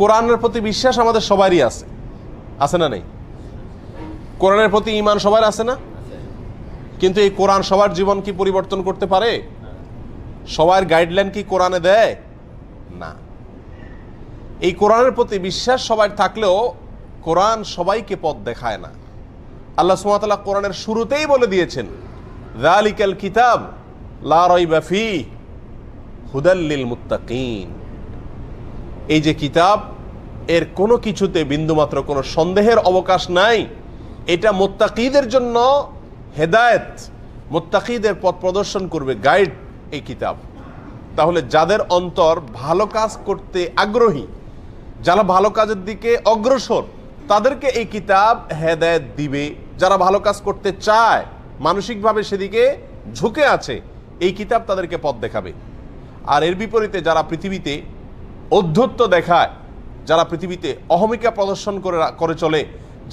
কোরআনের প্রতি বিশ্বাস আমাদের সবারই আছে আছে না নেই কোরআনের প্রতি ইমান সবার আছে না কিন্তু এই কোরআন সবার জীবন কি পরিবর্তন করতে পারে সবার গাইডলাইন কি কোরআনে দেয় না এই কোরআনের প্রতি বিশ্বাস সবার থাকলেও কোরআন সবাইকে পথ দেখায় না আল্লাহ সুমাতাল্লাহ কোরআনের শুরুতেই বলে দিয়েছেন রালিকাল কিতাব লারই বাফি হুদাল্লিল মুত্তাকিন এই যে কিতাব এর কোনো কিছুতে বিন্দুমাত্র কোনো সন্দেহের অবকাশ নাই এটা মোত্তাকিদের জন্য হেদায়েত মোত্তাকিদের পথ প্রদর্শন করবে গাইড এই কিতাব তাহলে যাদের অন্তর ভালো কাজ করতে আগ্রহী যারা ভালো কাজের দিকে অগ্রসর তাদেরকে এই কিতাব হেদায়ত দিবে যারা ভালো কাজ করতে চায় মানসিকভাবে সেদিকে ঝুঁকে আছে এই কিতাব তাদেরকে পথ দেখাবে আর এর বিপরীতে যারা পৃথিবীতে অধ্যত্ব দেখায় যারা পৃথিবীতে অহমিকা প্রদর্শন করে করে চলে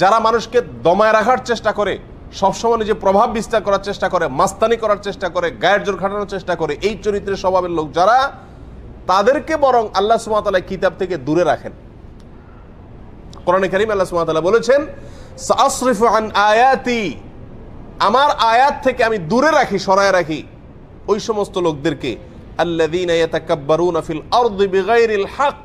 যারা মানুষকে দমায় রাখার চেষ্টা করে সবসময় নিজে প্রভাব বিস্তার করার চেষ্টা করে মাস্তানি করার চেষ্টা করে গায়ের জোর খাটানোর চেষ্টা করে এই চরিত্রের স্বভাবের লোক যারা তাদেরকে বরং আল্লাহ সুমাতালা কিতাব থেকে দূরে রাখেন কোরআনে করিম আল্লাহ সুমাতালা বলেছেন আয়াতি আমার আয়াত থেকে আমি দূরে রাখি সরায় রাখি ওই সমস্ত লোকদেরকে আল্লাদিন ইয়াতাকাব্বারুনা ফিল আরদি বিগাইরিল হক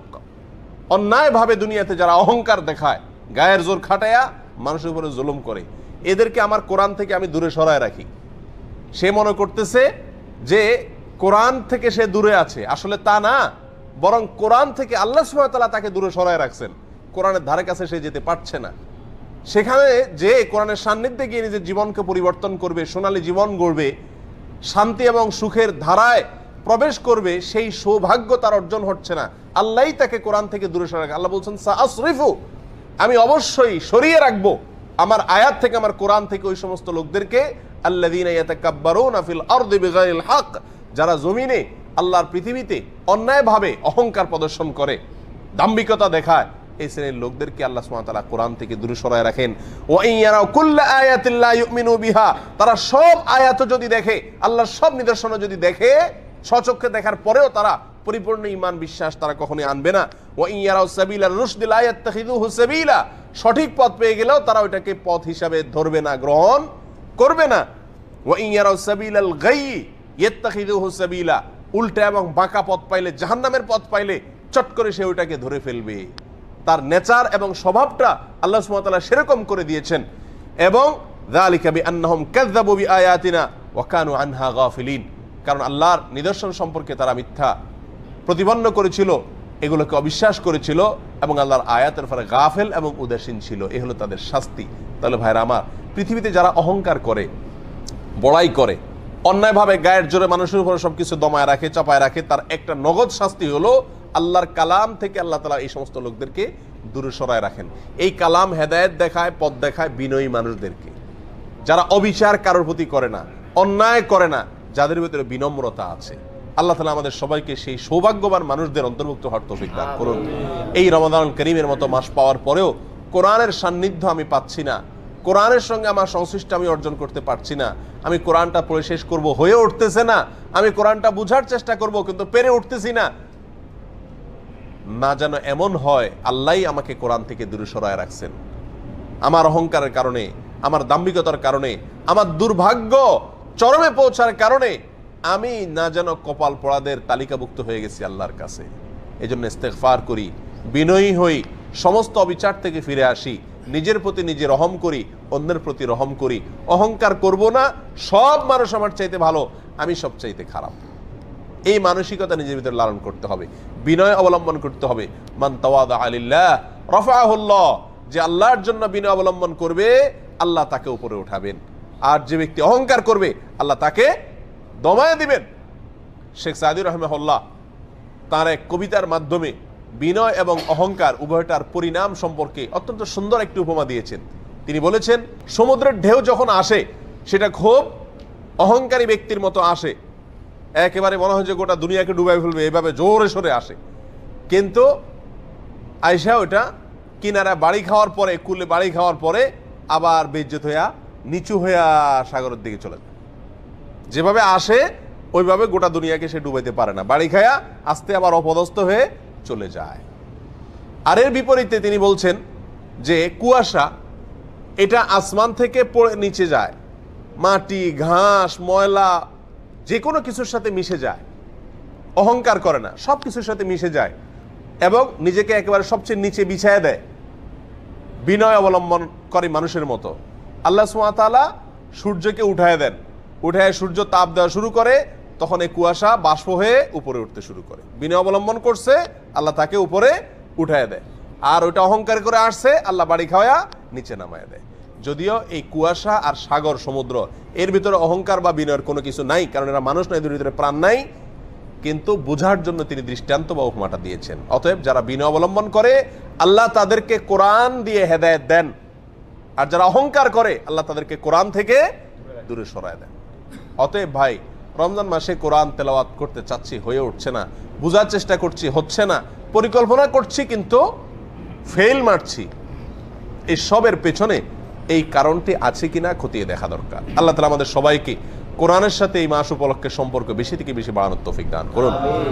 অন্যায়ভাবে দুনিয়াতে যারা অহংকার দেখায় গায়ের জোর খাটাইয়া মানুষের উপরে জুলুম করে এদেরকে আমার কোরআন থেকে আমি দূরে সরায় রাখি সে মনে করতেছে যে কোরআন থেকে সে দূরে আছে আসলে তা না বরং কোরআন থেকে আল্লাহ সুমতলা তাকে দূরে সরায় রাখছেন কোরআনের ধারে কাছে সে যেতে পারছে না সেখানে যে কোরআনের সান্নিধ্যে গিয়ে নিজের জীবনকে পরিবর্তন করবে সোনালী জীবন গড়বে শান্তি এবং সুখের ধারায় প্রবেশ করবে সেই সৌভাগ্য তার অর্জন হচ্ছে না আল্লাহই তাকে কোরআন থেকে দূরে সরে রাখে আল্লাহ বলছেন সাহরিফু আমি অবশ্যই সরিয়ে রাখবো আমার আয়াত থেকে আমার কোরআন থেকে ওই সমস্ত লোকদেরকে হক যারা জমিনে আল্লাহর পৃথিবীতে অন্যায়ভাবে অহংকার প্রদর্শন করে দাম্বিকতা দেখায় এই শ্রেণীর লোকদেরকে আল্লাহ সুমাতালা কোরআন থেকে দূরে সরায় রাখেন ও বিহা তারা সব আয়াত যদি দেখে আল্লাহর সব নিদর্শন যদি দেখে স্বচক্ষে দেখার পরেও তারা পরিপূর্ণ ইমান বিশ্বাস তারা কখনই আনবে না ও ইয়ারাও সাবিলা রুশদিল হুসেবিলা সঠিক পথ পেয়ে গেলেও তারা ওইটাকে পথ হিসাবে ধরবে না গ্রহণ করবে না ও ইয়ারাও আল গাই ইয়ত্তাখিদু হুসেবিলা উল্টা এবং বাঁকা পথ পাইলে জাহান্নামের পথ পাইলে চট করে সে ওইটাকে ধরে ফেলবে তার নেচার এবং স্বভাবটা আল্লাহ সুমতাল্লাহ সেরকম করে দিয়েছেন এবং ذلك بأنهم আয়াতিনা بآياتنا কানু আনহা গাফিলিন কারণ আল্লাহর নিদর্শন সম্পর্কে তারা মিথ্যা প্রতিপন্ন করেছিল এগুলোকে অবিশ্বাস করেছিল এবং আল্লাহর আয়াতের ফলে গাফেল এবং উদাসীন ছিল এ হলো তাদের শাস্তি তাহলে ভাইরা আমার পৃথিবীতে যারা অহংকার করে বড়াই করে অন্যায়ভাবে গায়ের জোরে মানুষের উপরে সব কিছু দমায় রাখে চাপায় রাখে তার একটা নগদ শাস্তি হলো আল্লাহর কালাম থেকে আল্লাহ তালা এই সমস্ত লোকদেরকে দূরে সরায় রাখেন এই কালাম হেদায়ত দেখায় পথ দেখায় বিনয়ী মানুষদেরকে যারা অবিচার কারোর প্রতি করে না অন্যায় করে না যাদের ভিতরে বিনম্রতা আছে আল্লাহ তালা আমাদের সবাইকে সেই সৌভাগ্যবান মানুষদের অন্তর্ভুক্ত হওয়ার করুন এই রমাদান করিমের মতো মাস পাওয়ার পরেও কোরআনের সান্নিধ্য আমি পাচ্ছি না কোরআনের সঙ্গে আমার সংশ্লিষ্ট আমি অর্জন করতে পারছি না আমি কোরআনটা পড়ে শেষ করবো হয়ে উঠতেছে না আমি কোরআনটা বুঝার চেষ্টা করব কিন্তু পেরে উঠতেছি না না যেন এমন হয় আল্লাহ আমাকে কোরআন থেকে দূরে সরায় রাখছেন আমার অহংকারের কারণে আমার দাম্ভিকতার কারণে আমার দুর্ভাগ্য চরমে পৌঁছার কারণে আমি না যেন কপাল পড়াদের তালিকাভুক্ত হয়ে গেছি আল্লাহর কাছে এই জন্য ইস্তেকফার করি বিনয়ী হই সমস্ত অবিচার থেকে ফিরে আসি নিজের প্রতি নিজে রহম করি অন্যের প্রতি রহম করি অহংকার করব না সব মানুষ আমার চাইতে ভালো আমি সব চাইতে খারাপ এই মানসিকতা নিজের ভিতরে লালন করতে হবে বিনয় অবলম্বন করতে হবে মান তওয়াদ আলিল্লাহ হল্ল যে আল্লাহর জন্য বিনয় অবলম্বন করবে আল্লাহ তাকে উপরে উঠাবেন আর যে ব্যক্তি অহংকার করবে আল্লাহ তাকে দমায় দিবেন শেখ সাদি রহমাহুল্লাহ তার এক কবিতার মাধ্যমে বিনয় এবং অহংকার উভয়টার পরিণাম সম্পর্কে অত্যন্ত সুন্দর একটি উপমা দিয়েছেন তিনি বলেছেন সমুদ্রের ঢেউ যখন আসে সেটা খুব অহংকারী ব্যক্তির মতো আসে একেবারে মনে হয় যে গোটা দুনিয়াকে ডুবাই ফেলবে এভাবে জোরে সরে আসে কিন্তু আইসা ওটা কিনারা বাড়ি খাওয়ার পরে কুলে বাড়ি খাওয়ার পরে আবার বেজ্জত হইয়া নিচু হইয়া সাগরের দিকে চলে যায় যেভাবে আসে ওইভাবে গোটা দুনিয়াকে সে ডুবাইতে পারে না বাড়ি খায়া আস্তে আবার অপদস্থ হয়ে চলে যায় আর এর বিপরীতে তিনি বলছেন যে কুয়াশা এটা আসমান থেকে পড়ে নিচে যায় মাটি ঘাস ময়লা যে কোনো কিছুর সাথে মিশে যায় অহংকার করে না সব কিছুর সাথে মিশে যায় এবং নিজেকে একেবারে সবচেয়ে নিচে বিছায় দেয় বিনয় অবলম্বন করে মানুষের মতো আল্লাহ সুমাতালা সূর্যকে উঠায় দেন উঠায় সূর্য তাপ দেওয়া শুরু করে তখন এই কুয়াশা বাষ্প হয়ে উপরে উঠতে শুরু করে বিনয় অবলম্বন করছে আল্লাহ তাকে উপরে উঠায় দেয় আর ওইটা অহংকার করে আসছে আল্লাহ বাড়ি খাওয়া নিচে নামায় দেয় যদিও এই কুয়াশা আর সাগর সমুদ্র এর ভিতরে অহংকার বা বিনয়ের কোনো কিছু নাই কারণ এরা মানুষ নয় এদের ভিতরে প্রাণ নাই কিন্তু বোঝার জন্য তিনি দৃষ্টান্ত বা উপমাটা দিয়েছেন অতএব যারা বিনয় অবলম্বন করে আল্লাহ তাদেরকে কোরআন দিয়ে হেদায়ত দেন আর যারা অহংকার করে আল্লাহ তাদেরকে কোরআন থেকে দূরে সরায় দেন অতএব ভাই রমজান মাসে কোরআন তেলাওয়াত করতে চাচ্ছি হয়ে উঠছে না বোঝার চেষ্টা করছি হচ্ছে না পরিকল্পনা করছি কিন্তু ফেল মারছি এই সবের পেছনে এই কারণটি আছে কিনা খতিয়ে দেখা দরকার আল্লাহ তালা আমাদের সবাইকে কোরআনের সাথে এই মাস উপলক্ষে সম্পর্ক বেশি থেকে বেশি বাড়ানোর তৌফিক দান করুন